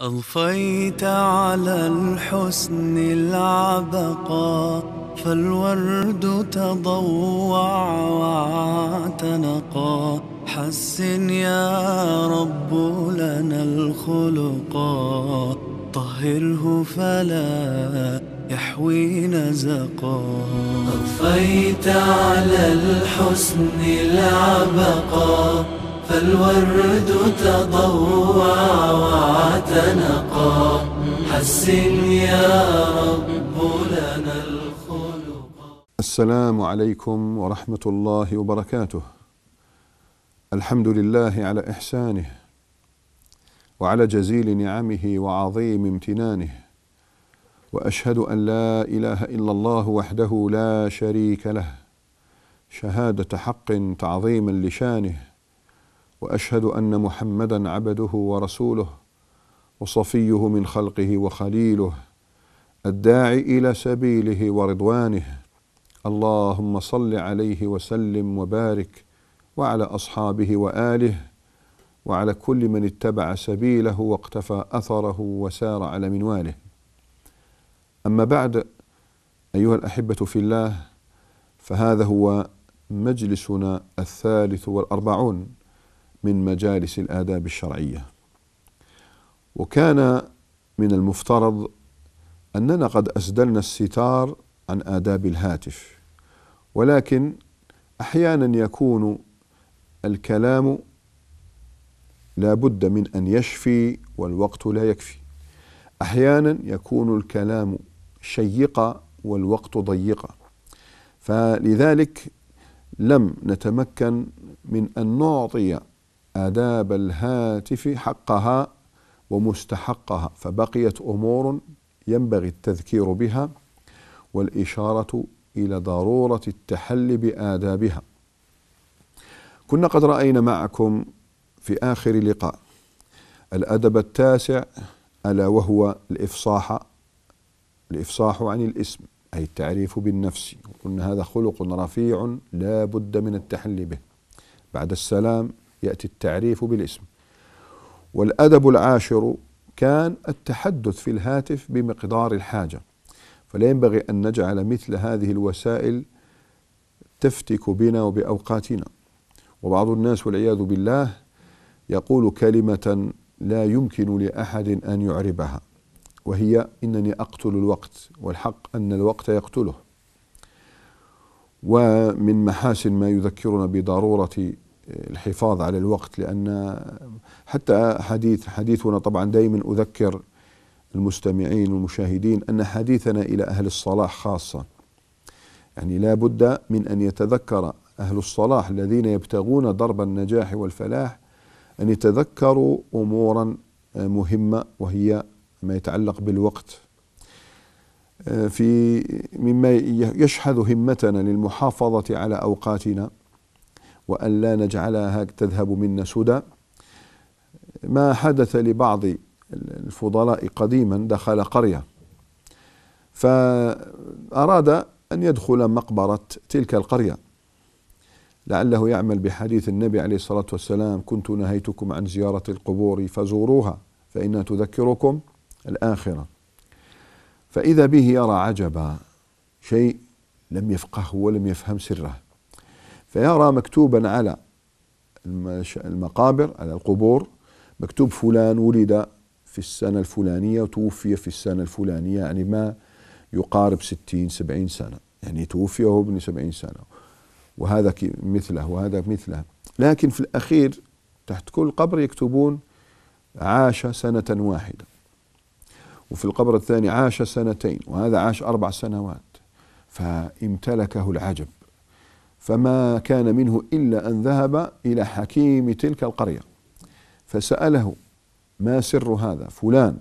أضفيت على الحسن العبقى فالورد تضوع واعتنقا حسن يا رب لنا الخلقا طهره فلا يحوي نزقا أضفيت على الحسن العبقى الورد تضوى واعتنقا حسن يا رب لنا الخلق السلام عليكم ورحمة الله وبركاته الحمد لله على إحسانه وعلى جزيل نعمه وعظيم امتنانه وأشهد أن لا إله إلا الله وحده لا شريك له شهادة حق تعظيما لشانه واشهد ان محمدا عبده ورسوله وصفيه من خلقه وخليله الداعي الى سبيله ورضوانه اللهم صل عليه وسلم وبارك وعلى اصحابه واله وعلى كل من اتبع سبيله واقتفى اثره وسار على منواله اما بعد ايها الاحبه في الله فهذا هو مجلسنا الثالث والاربعون من مجالس الآداب الشرعية وكان من المفترض أننا قد أسدلنا الستار عن آداب الهاتف ولكن أحيانا يكون الكلام لا بد من أن يشفي والوقت لا يكفي أحيانا يكون الكلام شيقا والوقت ضيقا فلذلك لم نتمكن من أن نعطي آداب الهاتف حقها ومستحقها فبقيت أمور ينبغي التذكير بها والإشارة إلى ضرورة التحلي بآدابها كنا قد رأينا معكم في آخر لقاء الأدب التاسع ألا وهو الإفصاح الإفصاح عن الاسم أي التعريف بالنفس قلنا هذا خلق رفيع لا بد من التحلي به بعد السلام يأتي التعريف بالاسم والأدب العاشر كان التحدث في الهاتف بمقدار الحاجة فلا ينبغي أن نجعل مثل هذه الوسائل تفتك بنا وبأوقاتنا وبعض الناس والعياذ بالله يقول كلمة لا يمكن لأحد أن يعربها وهي إنني أقتل الوقت والحق أن الوقت يقتله ومن محاسن ما يذكرنا بضرورة الحفاظ على الوقت لأن حتى حديث حديثنا طبعا دائما أذكر المستمعين والمشاهدين أن حديثنا إلى أهل الصلاح خاصة يعني لا بد من أن يتذكر أهل الصلاح الذين يبتغون درب النجاح والفلاح أن يتذكروا أمورا مهمة وهي ما يتعلق بالوقت في مما يشحذ همتنا للمحافظة على أوقاتنا وأن لا نجعلها تذهب منا سدى ما حدث لبعض الفضلاء قديما دخل قرية فأراد أن يدخل مقبرة تلك القرية لعله يعمل بحديث النبي عليه الصلاة والسلام كنت نهيتكم عن زيارة القبور فزوروها فإنها تذكركم الآخرة فإذا به يرى عجبا شيء لم يفقهه ولم يفهم سره فيرى مكتوبا على المقابر على القبور مكتوب فلان ولد في السنة الفلانية وتوفي في السنة الفلانية يعني ما يقارب ستين سبعين سنة يعني توفي وهو ابن سبعين سنة وهذا مثله وهذا مثله لكن في الأخير تحت كل قبر يكتبون عاش سنة واحدة وفي القبر الثاني عاش سنتين وهذا عاش أربع سنوات فامتلكه العجب فما كان منه إلا أن ذهب إلى حكيم تلك القرية فسأله ما سر هذا فلان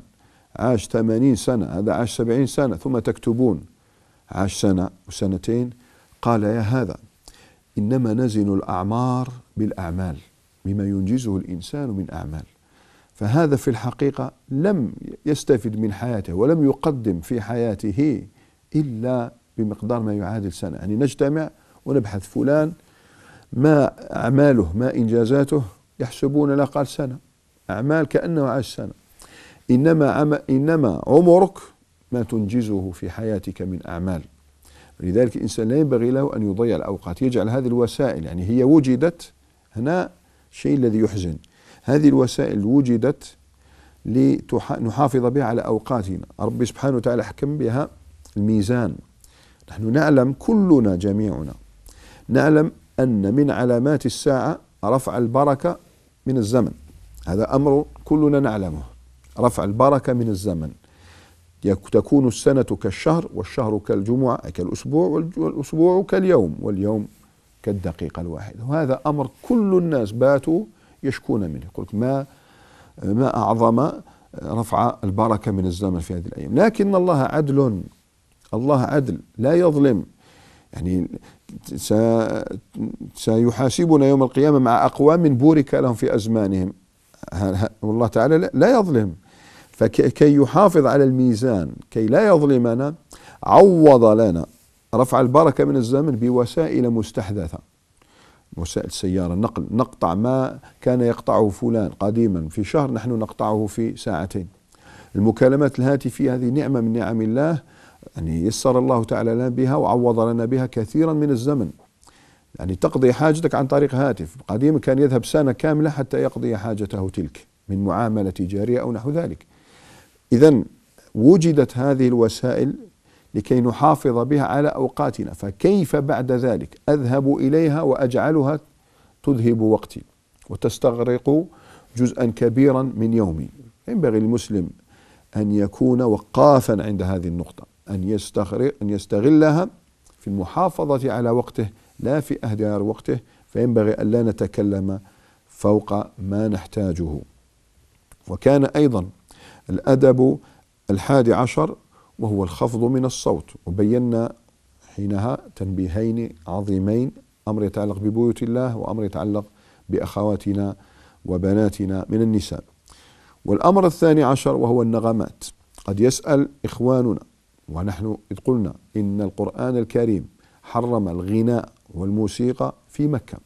عاش ثمانين سنة هذا عاش سبعين سنة ثم تكتبون عاش سنة وسنتين قال يا هذا إنما نزن الأعمار بالأعمال بما ينجزه الإنسان من أعمال فهذا في الحقيقة لم يستفد من حياته ولم يقدم في حياته إلا بمقدار ما يعادل سنة يعني نجتمع ونبحث فلان ما أعماله ما إنجازاته يحسبون لا قال سنة أعمال كأنه عاش سنة إنما, عم إنما عمرك ما تنجزه في حياتك من أعمال لذلك الإنسان لا ينبغي له أن يضيع الأوقات يجعل هذه الوسائل يعني هي وجدت هنا شيء الذي يحزن هذه الوسائل وجدت لنحافظ بها على أوقاتنا ربي سبحانه وتعالى حكم بها الميزان نحن نعلم كلنا جميعنا نعلم أن من علامات الساعة رفع البركة من الزمن هذا أمر كلنا نعلمه رفع البركة من الزمن تكون السنة كالشهر والشهر كالجمعة كالأسبوع والأسبوع كاليوم واليوم كالدقيقة الواحدة وهذا أمر كل الناس باتوا يشكون منه قلت ما ما أعظم رفع البركة من الزمن في هذه الأيام لكن الله عدل الله عدل لا يظلم يعني سيحاسبنا يوم القيامة مع أقوام بورك لهم في أزمانهم والله تعالى لا يظلم فكي يحافظ على الميزان كي لا يظلمنا عوض لنا رفع البركة من الزمن بوسائل مستحدثة وسائل السيارة النقل نقطع ما كان يقطعه فلان قديما في شهر نحن نقطعه في ساعتين المكالمات الهاتفية هذه نعمة من نعم الله يعني يسر الله تعالى لنا بها وعوض لنا بها كثيرا من الزمن يعني تقضي حاجتك عن طريق هاتف قديما كان يذهب سنة كاملة حتى يقضي حاجته تلك من معاملة تجارية أو نحو ذلك إذا وجدت هذه الوسائل لكي نحافظ بها على أوقاتنا فكيف بعد ذلك أذهب إليها وأجعلها تذهب وقتي وتستغرق جزءا كبيرا من يومي ينبغي المسلم أن يكون وقافا عند هذه النقطة أن يستغرق أن يستغلها في المحافظة على وقته لا في أهدار وقته فينبغي أن لا نتكلم فوق ما نحتاجه وكان أيضا الأدب الحادي عشر وهو الخفض من الصوت وبينا حينها تنبيهين عظيمين أمر يتعلق ببيوت الله وأمر يتعلق بأخواتنا وبناتنا من النساء والأمر الثاني عشر وهو النغمات قد يسأل إخواننا ونحن إذ قلنا إن القرآن الكريم حرم الغناء والموسيقى في مكة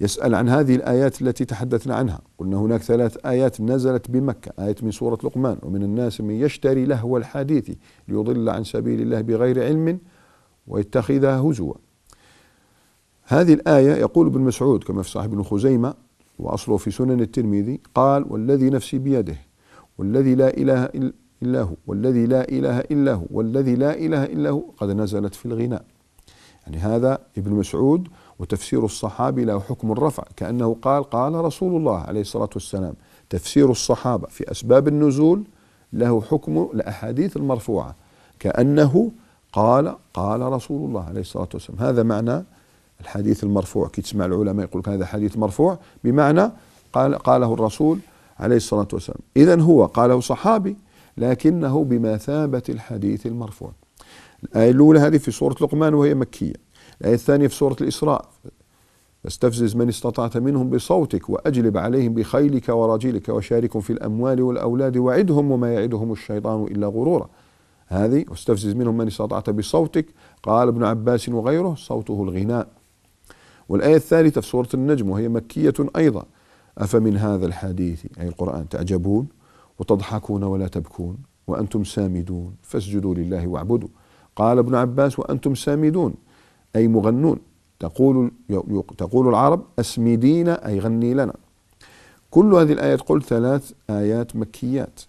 يسأل عن هذه الآيات التي تحدثنا عنها قلنا هناك ثلاث آيات نزلت بمكة آية من سورة لقمان ومن الناس من يشتري لهو الحديث ليضل عن سبيل الله بغير علم ويتخذها هزوا هذه الآية يقول ابن مسعود كما في صاحب ابن خزيمة وأصله في سنن الترمذي قال والذي نفسي بيده والذي لا إله إلا هو والذي لا إله إلا هو والذي لا إله إلا هو قد نزلت في الغناء يعني هذا ابن مسعود وتفسير الصحابي له حكم الرفع كأنه قال قال رسول الله عليه الصلاة والسلام تفسير الصحابة في أسباب النزول له حكم الأحاديث المرفوعة كأنه قال قال رسول الله عليه الصلاة والسلام هذا معنى الحديث المرفوع كي تسمع العلماء يقول هذا حديث مرفوع بمعنى قال قاله الرسول عليه الصلاة والسلام إذا هو قاله صحابي لكنه بمثابة الحديث المرفوع الآية الأولى هذه في سورة لقمان وهي مكية الآية الثانية في سورة الإسراء فاستفزز من استطعت منهم بصوتك وأجلب عليهم بخيلك ورجلك وشاركهم في الأموال والأولاد وعدهم وما يعدهم الشيطان إلا غرورا هذه واستفزز منهم من استطعت بصوتك قال ابن عباس وغيره صوته الغناء والآية الثالثة في سورة النجم وهي مكية أيضا أفمن هذا الحديث أي القرآن تعجبون وتضحكون ولا تبكون وأنتم سامدون فاسجدوا لله واعبدوا قال ابن عباس وأنتم سامدون أي مغنون تقول تقول العرب أسمدينا أي غني لنا كل هذه الآيات قل ثلاث آيات مكيات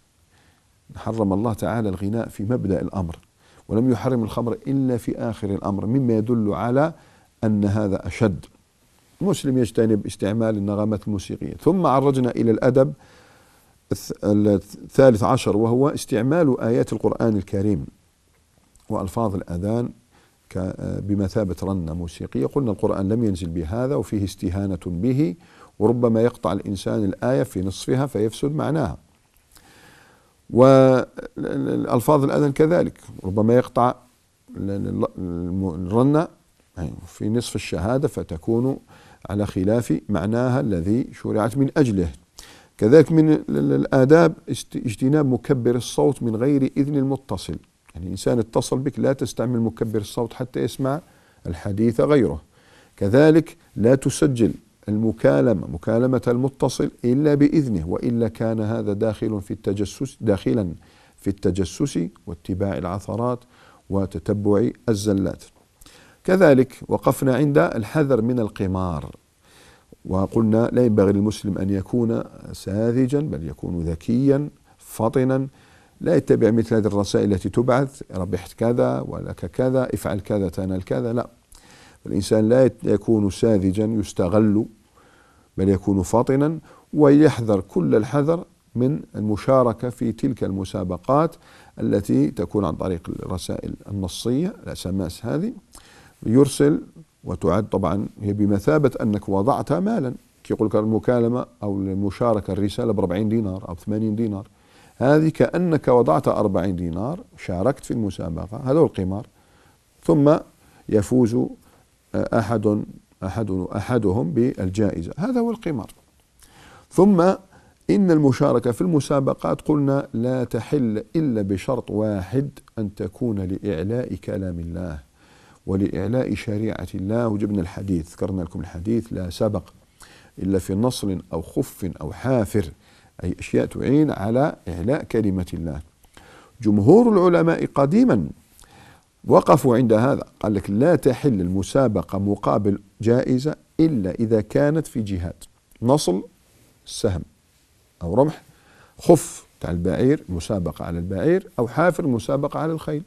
حرم الله تعالى الغناء في مبدأ الأمر ولم يحرم الخمر إلا في آخر الأمر مما يدل على أن هذا أشد مسلم يجتنب استعمال النغمات الموسيقية ثم عرجنا إلى الأدب الثالث عشر وهو استعمال آيات القرآن الكريم وألفاظ الأذان بمثابة رنة موسيقية قلنا القرآن لم ينزل بهذا وفيه استهانة به وربما يقطع الإنسان الآية في نصفها فيفسد معناها وألفاظ الأذان كذلك ربما يقطع الرنة يعني في نصف الشهادة فتكون على خلاف معناها الذي شرعت من أجله كذلك من الآداب اجتناب مكبر الصوت من غير إذن المتصل يعني إنسان اتصل بك لا تستعمل مكبر الصوت حتى يسمع الحديث غيره كذلك لا تسجل المكالمة مكالمة المتصل إلا بإذنه وإلا كان هذا داخل في التجسس داخلا في التجسس واتباع العثرات وتتبع الزلات كذلك وقفنا عند الحذر من القمار وقلنا لا ينبغي للمسلم أن يكون ساذجا بل يكون ذكيا فطنا لا يتبع مثل هذه الرسائل التي تبعث ربحت كذا ولك كذا افعل كذا تنال كذا لا الإنسان لا يكون ساذجا يستغل بل يكون فطنا ويحذر كل الحذر من المشاركة في تلك المسابقات التي تكون عن طريق الرسائل النصية الأسماس هذه يرسل وتعد طبعا هي بمثابة أنك وضعت مالا يقول لك المكالمة أو المشاركة الرسالة ب 40 دينار أو 80 دينار هذه كأنك وضعت 40 دينار شاركت في المسابقة هذا هو القمار ثم يفوز آه، أحد أحد أحدهم بالجائزة هذا هو القمار ثم إن المشاركة في المسابقات قلنا لا تحل إلا بشرط واحد أن تكون لإعلاء كلام الله ولإعلاء شريعة الله وجبنا الحديث ذكرنا لكم الحديث لا سبق إلا في نصل أو خف أو حافر أي أشياء تعين على إعلاء كلمة الله جمهور العلماء قديما وقفوا عند هذا قال لك لا تحل المسابقة مقابل جائزة إلا إذا كانت في جهاد نصل سهم أو رمح خف تاع البعير مسابقة على البعير أو حافر مسابقة على الخيل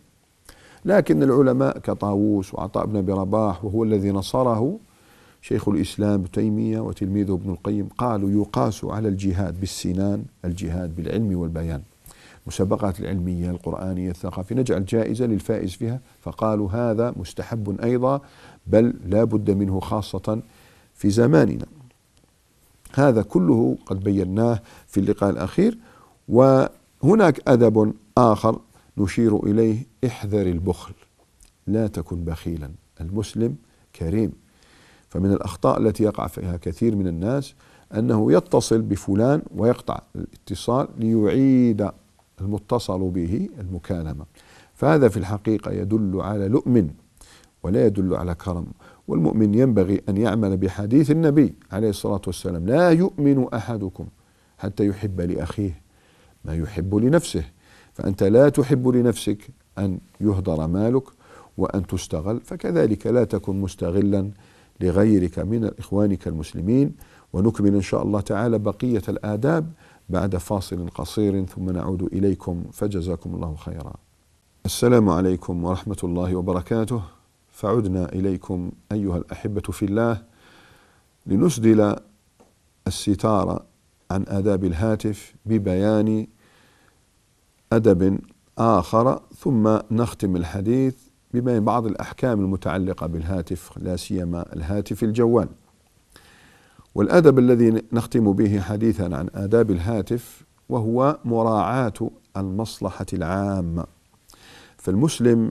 لكن العلماء كطاووس وعطاء بن أبي رباح وهو الذي نصره شيخ الإسلام ابن تيمية وتلميذه ابن القيم قالوا يقاس على الجهاد بالسنان الجهاد بالعلم والبيان المسابقات العلمية القرآنية الثقافية نجعل جائزة للفائز فيها فقالوا هذا مستحب أيضا بل لا بد منه خاصة في زماننا هذا كله قد بيناه في اللقاء الأخير وهناك أدب آخر نشير اليه احذر البخل لا تكن بخيلا المسلم كريم فمن الاخطاء التي يقع فيها كثير من الناس انه يتصل بفلان ويقطع الاتصال ليعيد المتصل به المكالمه فهذا في الحقيقه يدل على لؤم ولا يدل على كرم والمؤمن ينبغي ان يعمل بحديث النبي عليه الصلاه والسلام لا يؤمن احدكم حتى يحب لاخيه ما يحب لنفسه فأنت لا تحب لنفسك أن يهدر مالك وأن تستغل فكذلك لا تكن مستغلا لغيرك من إخوانك المسلمين ونكمل إن شاء الله تعالى بقية الآداب بعد فاصل قصير ثم نعود إليكم فجزاكم الله خيرا السلام عليكم ورحمة الله وبركاته فعدنا إليكم أيها الأحبة في الله لنسدل الستار عن آداب الهاتف ببيان أدب آخر ثم نختم الحديث بما بعض الأحكام المتعلقة بالهاتف لا سيما الهاتف الجوال والأدب الذي نختم به حديثا عن آداب الهاتف وهو مراعاة المصلحة العامة فالمسلم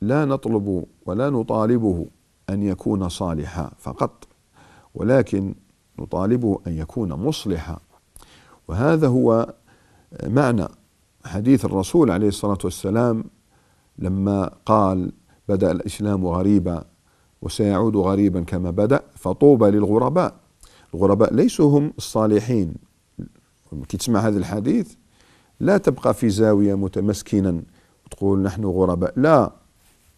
لا نطلب ولا نطالبه أن يكون صالحا فقط ولكن نطالبه أن يكون مصلحا وهذا هو معنى حديث الرسول عليه الصلاة والسلام لما قال بدأ الإسلام غريبا وسيعود غريبا كما بدأ فطوبى للغرباء الغرباء ليسوا هم الصالحين كي تسمع هذا الحديث لا تبقى في زاوية متمسكنا وتقول نحن غرباء لا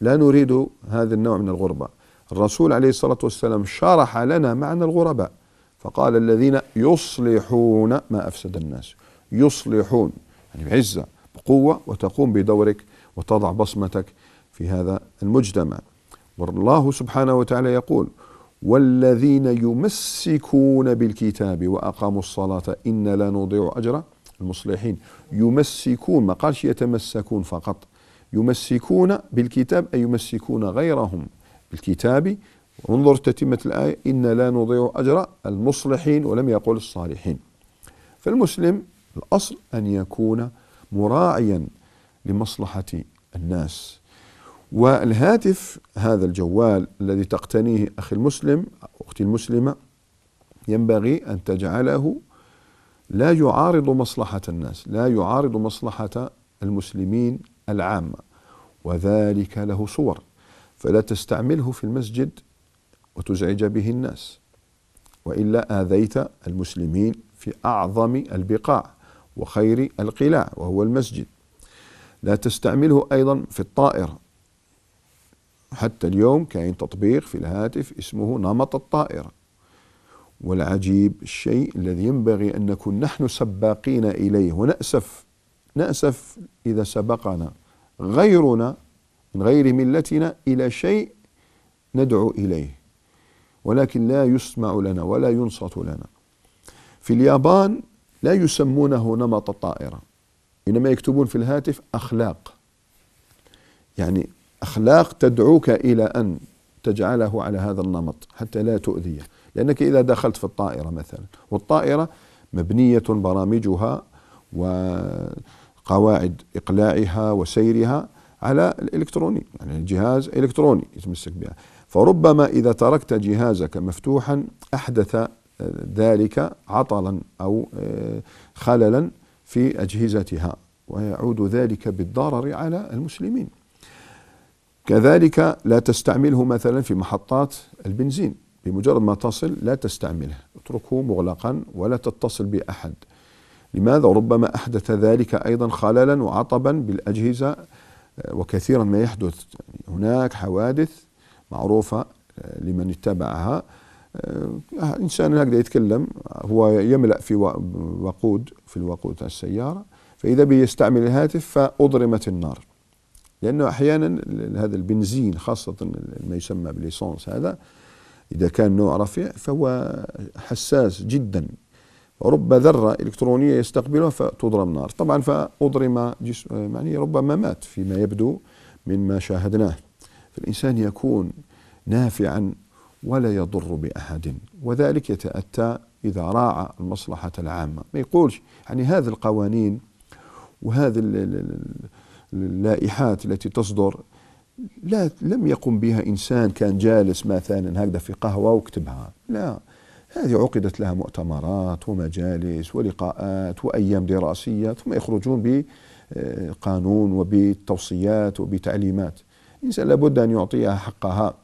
لا نريد هذا النوع من الغربة الرسول عليه الصلاة والسلام شرح لنا معنى الغرباء فقال الذين يصلحون ما أفسد الناس يصلحون يعني بعزة بقوة وتقوم بدورك وتضع بصمتك في هذا المجتمع والله سبحانه وتعالى يقول والذين يمسكون بالكتاب وأقاموا الصلاة إن لا نضيع أجر المصلحين يمسكون ما قالش يتمسكون فقط يمسكون بالكتاب أي يمسكون غيرهم بالكتاب انظر تتمة الآية إن لا نضيع أجر المصلحين ولم يقل الصالحين فالمسلم الأصل أن يكون مراعيا لمصلحة الناس والهاتف هذا الجوال الذي تقتنيه أخي المسلم أختي المسلمة ينبغي أن تجعله لا يعارض مصلحة الناس لا يعارض مصلحة المسلمين العامة وذلك له صور فلا تستعمله في المسجد وتزعج به الناس وإلا آذيت المسلمين في أعظم البقاع وخير القلاع وهو المسجد لا تستعمله أيضا في الطائرة حتى اليوم كاين تطبيق في الهاتف اسمه نمط الطائرة والعجيب الشيء الذي ينبغي أن نكون نحن سباقين إليه ونأسف نأسف إذا سبقنا غيرنا من غير ملتنا إلى شيء ندعو إليه ولكن لا يسمع لنا ولا ينصت لنا في اليابان لا يسمونه نمط الطائرة إنما يكتبون في الهاتف أخلاق يعني أخلاق تدعوك إلى أن تجعله على هذا النمط حتى لا تؤذيه لأنك إذا دخلت في الطائرة مثلا والطائرة مبنية برامجها وقواعد إقلاعها وسيرها على الإلكتروني يعني الجهاز إلكتروني يتمسك بها فربما إذا تركت جهازك مفتوحا أحدث ذلك عطلا أو آه، خللا في أجهزتها ويعود ذلك بالضرر على المسلمين كذلك لا تستعمله مثلا في محطات البنزين بمجرد ما تصل لا تستعمله اتركه مغلقا ولا تتصل بأحد لماذا ربما أحدث ذلك أيضا خللا وعطبا بالأجهزة آه، وكثيرا ما يحدث يعني هناك حوادث معروفة آه، لمن اتبعها آه، آه، انسان هكذا يتكلم هو يملا في وقود في الوقود تاع السياره فاذا به يستعمل الهاتف فاضرمت النار لانه احيانا هذا البنزين خاصه ما يسمى بالليسونس هذا اذا كان نوع رفيع فهو حساس جدا رب ذره الكترونيه يستقبلها فتضرم نار طبعا فاضرم جسم يعني ربما مات فيما يبدو مما شاهدناه فالانسان يكون نافعا ولا يضر بأحد وذلك يتأتى إذا راعى المصلحة العامة ما يقولش يعني هذه القوانين وهذه اللائحات التي تصدر لا لم يقم بها إنسان كان جالس مثلا هكذا في قهوة وكتبها لا هذه عقدت لها مؤتمرات ومجالس ولقاءات وأيام دراسية ثم يخرجون بقانون وبتوصيات وبتعليمات الإنسان لابد أن يعطيها حقها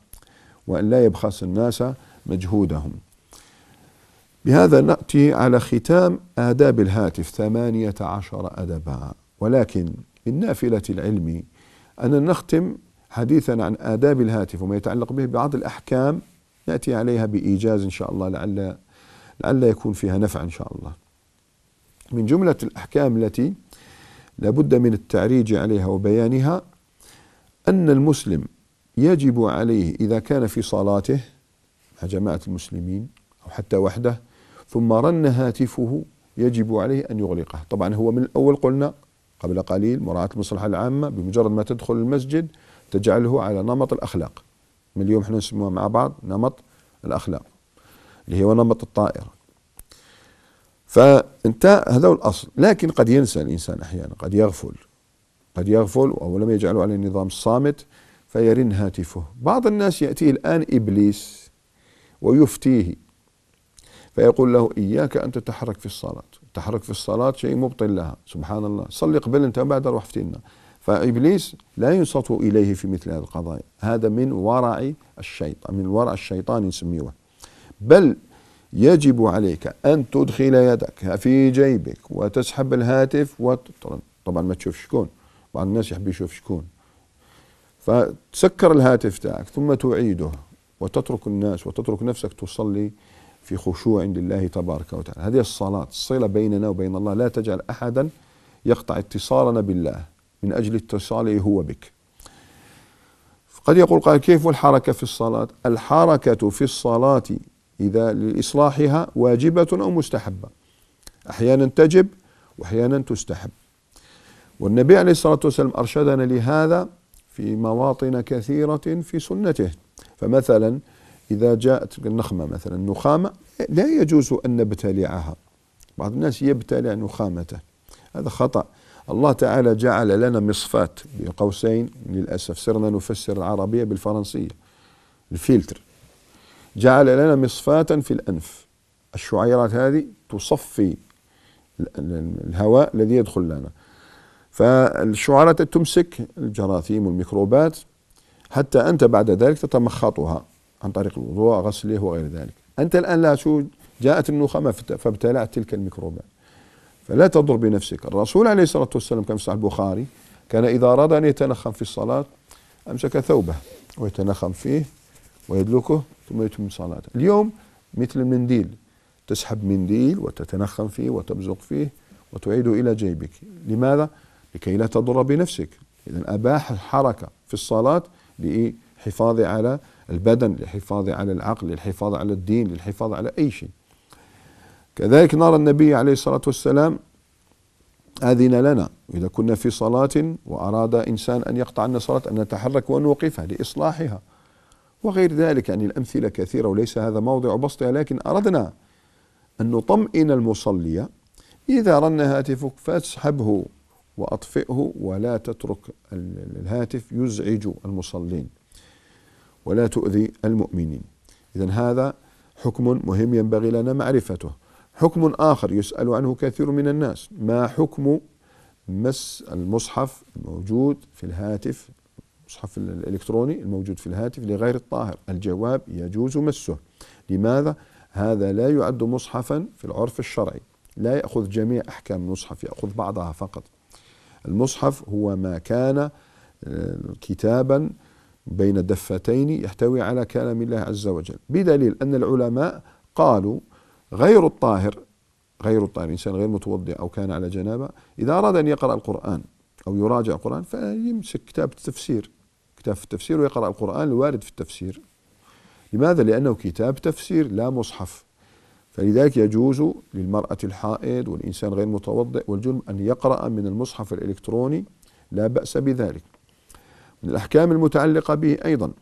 وأن لا يبخس الناس مجهودهم بهذا نأتي على ختام آداب الهاتف ثمانية عشر أدبا ولكن من نافلة العلم أن نختم حديثا عن آداب الهاتف وما يتعلق به بعض الأحكام نأتي عليها بإيجاز إن شاء الله لعل لعل يكون فيها نفع إن شاء الله من جملة الأحكام التي لابد من التعريج عليها وبيانها أن المسلم يجب عليه إذا كان في صلاته مع جماعة المسلمين أو حتى وحده ثم رن هاتفه يجب عليه أن يغلقه طبعا هو من الأول قلنا قبل قليل مراعاة المصلحة العامة بمجرد ما تدخل المسجد تجعله على نمط الأخلاق من اليوم احنا نسموها مع بعض نمط الأخلاق اللي هو نمط الطائرة فانت هذا هو الأصل لكن قد ينسى الإنسان أحيانا قد يغفل قد يغفل أو لم يجعله على النظام الصامت فيرن هاتفه بعض الناس يأتيه الآن إبليس ويفتيه فيقول له إياك أن تتحرك في الصلاة التحرك في الصلاة شيء مبطل لها سبحان الله صلي قبل أنت بعد روح فتنا فإبليس لا ينصت إليه في مثل هذه القضايا هذا من ورع الشيطان من ورع الشيطان نسميه بل يجب عليك أن تدخل يدك في جيبك وتسحب الهاتف وتطلع طبعا ما تشوف شكون بعض الناس يحب يشوف شكون فتسكر الهاتف تاعك ثم تعيده وتترك الناس وتترك نفسك تصلي في خشوع لله تبارك وتعالى هذه الصلاة الصلة بيننا وبين الله لا تجعل أحدا يقطع اتصالنا بالله من أجل اتصاله هو بك قد يقول قائل كيف الحركة في الصلاة الحركة في الصلاة إذا لإصلاحها واجبة أو مستحبة أحيانا تجب وأحيانا تستحب والنبي عليه الصلاة والسلام أرشدنا لهذا في مواطن كثيرة في سنته فمثلا إذا جاءت النخمة مثلا نخامة لا يجوز أن نبتلعها بعض الناس يبتلع نخامته هذا خطأ الله تعالى جعل لنا مصفات بين قوسين للأسف صرنا نفسر العربية بالفرنسية الفلتر جعل لنا مصفاتا في الأنف الشعيرات هذه تصفي الهواء الذي يدخل لنا فالشعراء تمسك الجراثيم والميكروبات حتى أنت بعد ذلك تتمخطها عن طريق الوضوء غسله وغير ذلك أنت الآن لا شو جاءت النخامة فابتلعت تلك الميكروبات فلا تضر بنفسك الرسول عليه الصلاة والسلام كما في صحيح البخاري كان إذا أراد أن يتنخم في الصلاة أمسك ثوبه ويتنخم فيه ويدلكه ثم يتم صلاته اليوم مثل المنديل تسحب منديل وتتنخم فيه وتبزق فيه وتعيده إلى جيبك لماذا؟ لكي لا تضر بنفسك إذا أباح الحركة في الصلاة للحفاظ على البدن للحفاظ على العقل للحفاظ على الدين للحفاظ على أي شيء كذلك نرى النبي عليه الصلاة والسلام أذن لنا إذا كنا في صلاة وأراد إنسان أن يقطع لنا صلاة أن نتحرك وأن نوقفها لإصلاحها وغير ذلك يعني الأمثلة كثيرة وليس هذا موضع بسطها لكن أردنا أن نطمئن المصلية إذا رن هاتفك فاسحبه وأطفئه ولا تترك الهاتف يزعج المصلين ولا تؤذي المؤمنين إذا هذا حكم مهم ينبغي لنا معرفته حكم آخر يسأل عنه كثير من الناس ما حكم مس المصحف الموجود في الهاتف المصحف الإلكتروني الموجود في الهاتف لغير الطاهر الجواب يجوز مسه لماذا؟ هذا لا يعد مصحفا في العرف الشرعي لا يأخذ جميع أحكام المصحف يأخذ بعضها فقط المصحف هو ما كان آه، كتابا بين الدفتين يحتوي على كلام الله عز وجل بدليل أن العلماء قالوا غير الطاهر غير الطاهر إنسان غير متوضئ أو كان على جنابة إذا أراد أن يقرأ القرآن أو يراجع القرآن فيمسك كتاب التفسير كتاب في التفسير ويقرأ القرآن الوارد في التفسير لماذا؟ لأنه كتاب تفسير لا مصحف فلذلك يجوز للمرأة الحائض والإنسان غير متوضئ والجرم أن يقرأ من المصحف الإلكتروني لا بأس بذلك من الأحكام المتعلقة به أيضا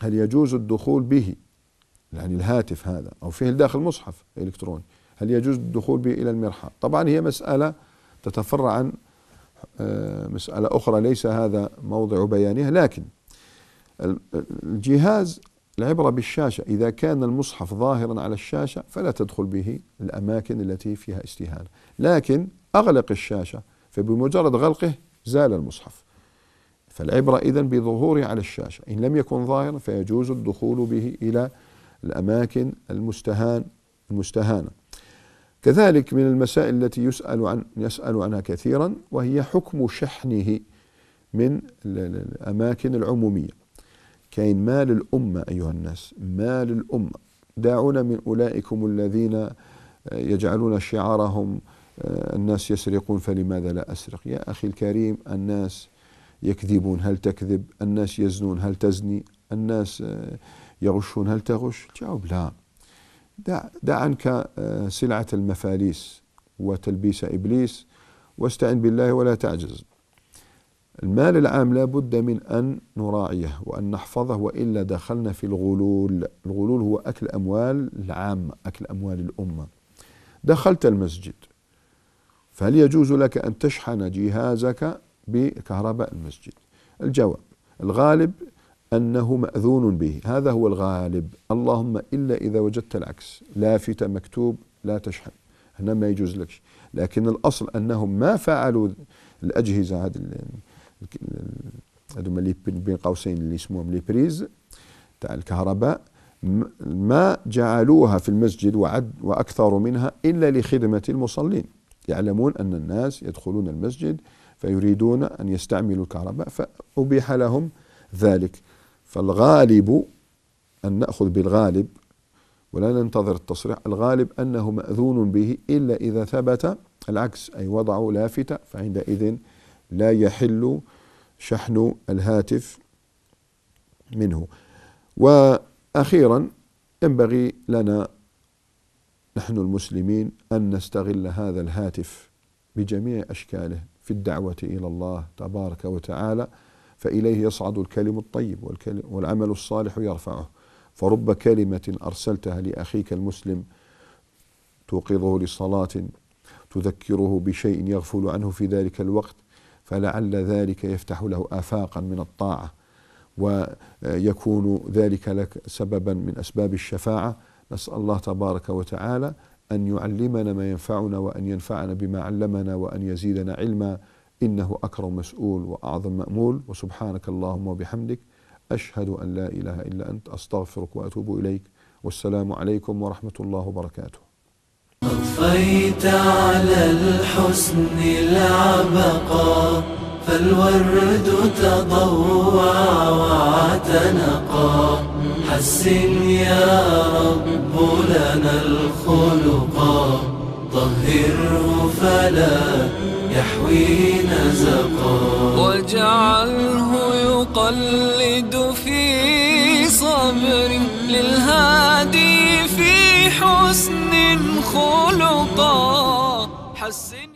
هل يجوز الدخول به يعني الهاتف هذا أو فيه داخل مصحف إلكتروني هل يجوز الدخول به إلى المرحاض طبعا هي مسألة تتفرع عن آه، مسألة أخرى ليس هذا موضع بيانها لكن الجهاز العبرة بالشاشة إذا كان المصحف ظاهرا على الشاشة فلا تدخل به الأماكن التي فيها استهانة لكن أغلق الشاشة فبمجرد غلقه زال المصحف فالعبرة إذا بظهوره على الشاشة إن لم يكن ظاهرا فيجوز الدخول به إلى الأماكن المستهان المستهانة كذلك من المسائل التي يسأل عن يسأل عنها كثيرا وهي حكم شحنه من الأماكن العمومية كاين مال الأمة أيها الناس مال الأمة دعونا من أولئكم الذين آه، يجعلون شعارهم آه، الناس يسرقون فلماذا لا أسرق يا أخي الكريم الناس يكذبون هل تكذب الناس يزنون هل تزني الناس آه، يغشون هل تغش جاوب لا دع, دع عنك سلعة المفاليس وتلبيس إبليس واستعن بالله ولا تعجز المال العام لا بد من أن نراعيه وأن نحفظه وإلا دخلنا في الغلول الغلول هو أكل أموال العامة أكل أموال الأمة دخلت المسجد فهل يجوز لك أن تشحن جهازك بكهرباء المسجد الجواب الغالب أنه مأذون به هذا هو الغالب اللهم إلا إذا وجدت العكس لافتة مكتوب لا تشحن هنا ما يجوز لكش لكن الأصل أنهم ما فعلوا الأجهزة هذه هذوما لي بين قوسين اللي يسموهم لي بريز تاع الكهرباء ما جعلوها في المسجد وعد واكثر منها الا لخدمه المصلين يعلمون ان الناس يدخلون المسجد فيريدون ان يستعملوا الكهرباء فابيح لهم ذلك فالغالب ان ناخذ بالغالب ولا ننتظر التصريح الغالب انه ماذون به الا اذا ثبت العكس اي وضعوا لافته فعندئذ لا يحل شحن الهاتف منه واخيرا ينبغي لنا نحن المسلمين ان نستغل هذا الهاتف بجميع اشكاله في الدعوه الى الله تبارك وتعالى فاليه يصعد الكلم الطيب والعمل الصالح يرفعه فرب كلمه ارسلتها لاخيك المسلم توقظه لصلاه تذكره بشيء يغفل عنه في ذلك الوقت فلعل ذلك يفتح له آفاقا من الطاعة ويكون ذلك لك سببا من أسباب الشفاعة نسأل الله تبارك وتعالى أن يعلمنا ما ينفعنا وأن ينفعنا بما علمنا وأن يزيدنا علما إنه أكرم مسؤول وأعظم مأمول وسبحانك اللهم وبحمدك أشهد أن لا إله إلا أنت أستغفرك وأتوب إليك والسلام عليكم ورحمة الله وبركاته أضفيت على الحسن العبقى فالورد تضوع واعتنقا حسن يا رب لنا الخلقا طهره فلا يحوي نزقا واجعله يقلد في صبر للهادي في حسن خلطا حسن